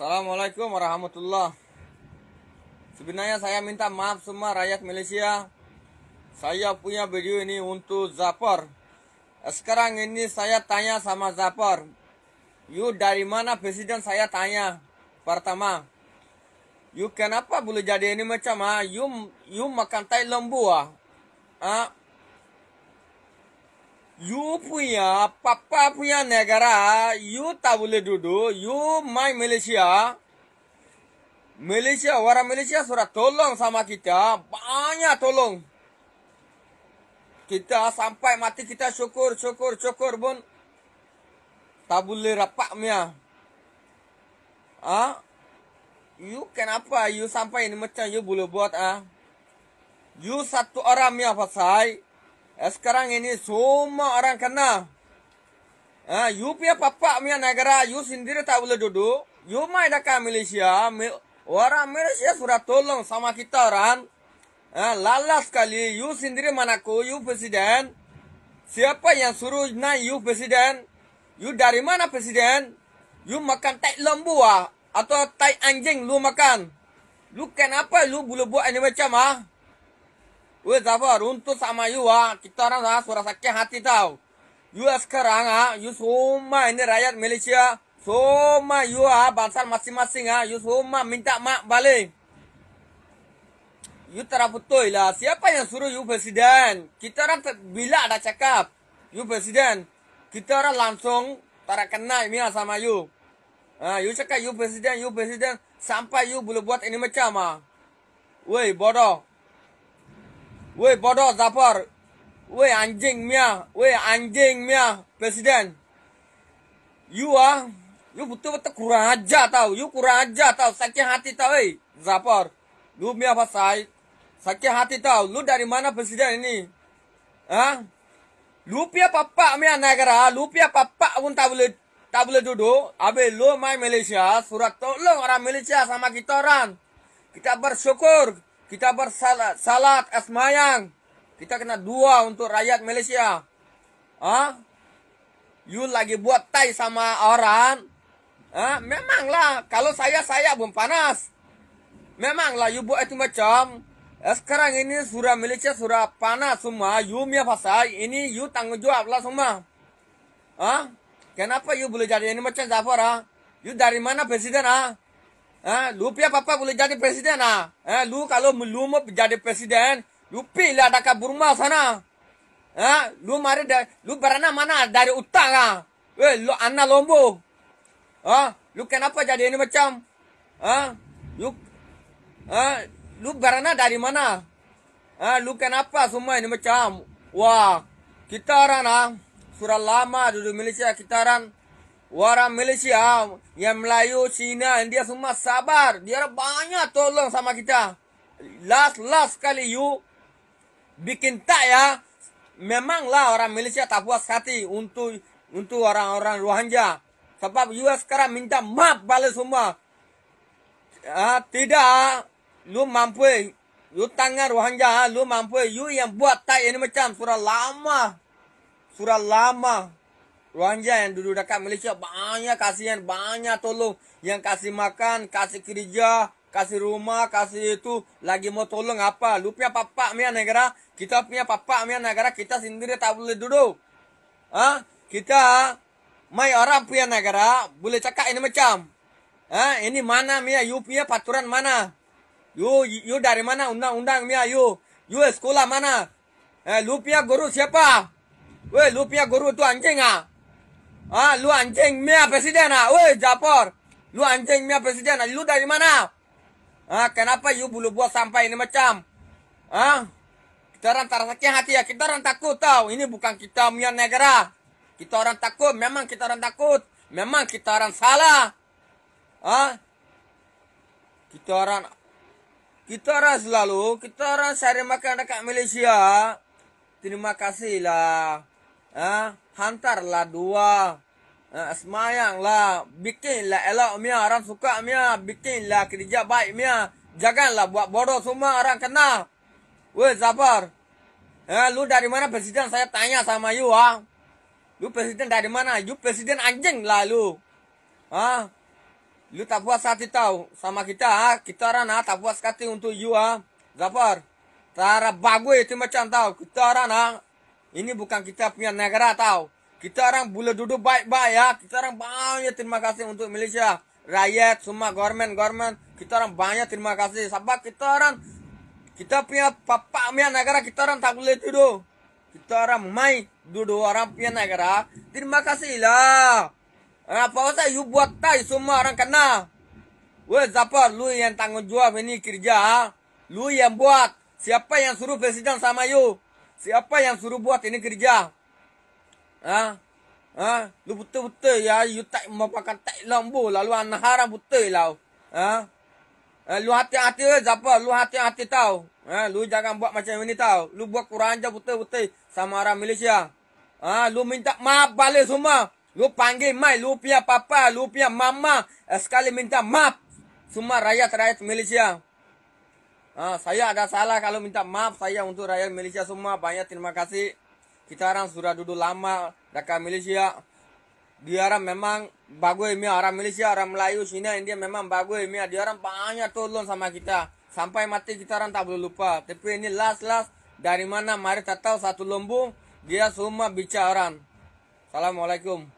Assalamualaikum warahmatullah. Sebenarnya saya minta maaf semua rakyat Malaysia. Saya punya video ini untuk Zapor. Sekarang ini saya tanya sama Zapor. You dari mana presiden saya tanya? Pertama, you kenapa boleh jadi ini macam ah? You you makan tai lembu ah? Ah, You punya, papa punya negara, you tak boleh duduk, you main Malaysia. Malaysia, orang Malaysia sudah tolong sama kita, banyak tolong. Kita sampai mati kita syukur, syukur, syukur pun tak boleh rapat punya. Ah, ha? You kenapa you sampai ni macam you boleh buat ah? Ha? You satu orang punya pasal, Eh, sekarang ini semua orang kena. Ha, you punya papa punya negara, you sendiri tak boleh duduk. You mai dekat Malaysia, orang Malaysia sudah tolong sama kita orang. Ha, eh, lalas sekali, you sendiri mana manaku, you presiden. Siapa yang suruh naik you presiden? You dari mana presiden? You makan tai lembu ah? Atau tai anjing lu makan? Lu kenapa lu boleh buat ini macam ah? Weh zafar runtuh sama you ah. Kita orang ah suara sakit hati tau. You sekarang ah. You semua ini rakyat Malaysia. Semua you ah bangsa masing-masing ah. You semua minta mak balik. You tak betul lah. Siapa yang suruh you presiden? Kita orang bila ada cakap. You presiden. Kita orang langsung tara kenal mia ah, sama you. Ah, you cakap you presiden, you presiden. Sampai you boleh buat ini macam ah. Weh bodoh. Weh bodoh zapor, Weh anjing mia. Weh anjing mia. Presiden. You ah. You betul-betul kurang aja tau. You kurang aja tau. Sakit hati tau weh. Zapar. Lu mia pasai. Sakit hati tau. Lu dari mana presiden ini? Ah, Lu pia papa mia negara. Lu pia papa pun tak boleh. Tak boleh duduk. Habis lu mai Malaysia. Surat tolong orang Malaysia sama kita orang. Kita bersyukur kita bersalat salat asmayang. Kita kena dua untuk rakyat Malaysia. Ah, ha? you lagi buat tai sama orang. Ah, ha? memanglah kalau saya saya belum panas. Memanglah you buat itu macam. Eh, sekarang ini surah Malaysia surah panas semua. You mia pasal ini you tanggungjawab lah semua. Ah, ha? kenapa you boleh jadi ini macam Zafar Ha? You dari mana presiden ah? Ha? Ha, lu pia papa boleh jadi presiden ah. Ha? lu kalau lu mau jadi presiden, lu pilih ada ke Burma sana. Ha, lu mari dari, lu berana mana dari utang ah. Ha? Eh, lu anak lombo. Ha, lu kenapa jadi ini macam? Ha, lu ha, lu berana dari mana? Ha, lu kenapa semua ini macam? Wah, kita orang ha? ah, sura lama dulu Malaysia kita orang. Orang Malaysia, ah, yang Melayu, Cina, India semua sabar. Dia ada banyak tolong sama kita. Last last kali you bikin tak ya. Memanglah orang Malaysia tak puas hati untuk untuk orang-orang Rohingya. Sebab US sekarang minta maaf balik semua. Ha, tidak, ah, lu mampu. Lu tangan Rohingya, lu mampu. You yang buat tak ini macam surah lama. Surah lama. Ruanja yang duduk dekat Malaysia banyak kasihan, banyak tolong. Yang kasih makan, kasih kerja, kasih rumah, kasih itu. Lagi mau tolong apa? Lu punya papa punya negara. Kita punya papa punya negara. Kita sendiri tak boleh duduk. Ha? Kita, mai orang punya negara, boleh cakap ini macam. Ha? Ini mana punya? You punya paturan mana? You, you dari mana undang-undang punya? You, you sekolah mana? Eh, lu punya guru siapa? Weh, lu punya guru tu anjing ah? Ha? Ah, lu anjing mia presiden ah. Woi, Japor. Lu anjing mia presiden ah. Lu dari mana? Ah, kenapa you bulu buat sampai ini macam? Ah, Kita orang tak sakit hati ya. Kita orang takut tau. Ini bukan kita punya negara. Kita orang takut. Memang kita orang takut. Memang kita orang salah. ah, Kita orang... Kita orang selalu... Kita orang sering makan dekat Malaysia. Terima kasih lah ah ha? hantar lah dua eh, ha, semayang lah. bikin lah elok mia. Orang suka mia. bikin lah kerja baik mia. lah buat bodoh semua orang kenal. Weh, sabar. Eh, lu dari mana presiden saya tanya sama you, ha? Lu presiden dari mana? You presiden anjing lah lu. Ha? Lu tak buat hati tahu sama kita, ha? Kita orang, ha? Tak puas hati untuk you, ha? Zafar. Tak ada bagus itu macam tau. Kita orang, nak Ini bukan kita punya negara tau. Kita orang boleh duduk baik-baik ya. Kita orang banyak terima kasih untuk Malaysia. Rakyat, semua government, government. Kita orang banyak terima kasih. Sebab kita orang, kita punya papa punya negara, kita orang tak boleh duduk. Kita orang main duduk orang punya negara. Terima kasih lah. Apa usah you buat tak semua orang kenal. Weh siapa lu yang tanggung jawab ini kerja. Lu yang buat. Siapa yang suruh presiden sama you? Siapa yang suruh buat ini kerja? Ha? Ha? Lu betul-betul ya. You tak memakan tak lambu. Lalu anak haram betul lah. Ha? Ha? Lu hati-hati eh, siapa? Lu hati-hati tau. Ha? Lu jangan buat macam ini tau. Lu buat kurang aja betul-betul. Sama orang Malaysia. Ha? Lu minta maaf balik semua. Lu panggil mai. Lu punya papa. Lu punya mama. Eh, sekali minta maaf. Semua rakyat-rakyat Malaysia. Ha, saya agak salah kalau minta maaf saya untuk rakyat Malaysia semua. Banyak terima kasih. Kita orang sudah duduk lama dekat Malaysia. Dia orang memang bagus ini orang Malaysia, orang Melayu, Cina, India memang bagus ini. Dia orang banyak tolong sama kita. Sampai mati kita orang tak boleh lupa. Tapi ini last-last dari mana mari tak tahu satu lembung. Dia semua bicara orang. Assalamualaikum.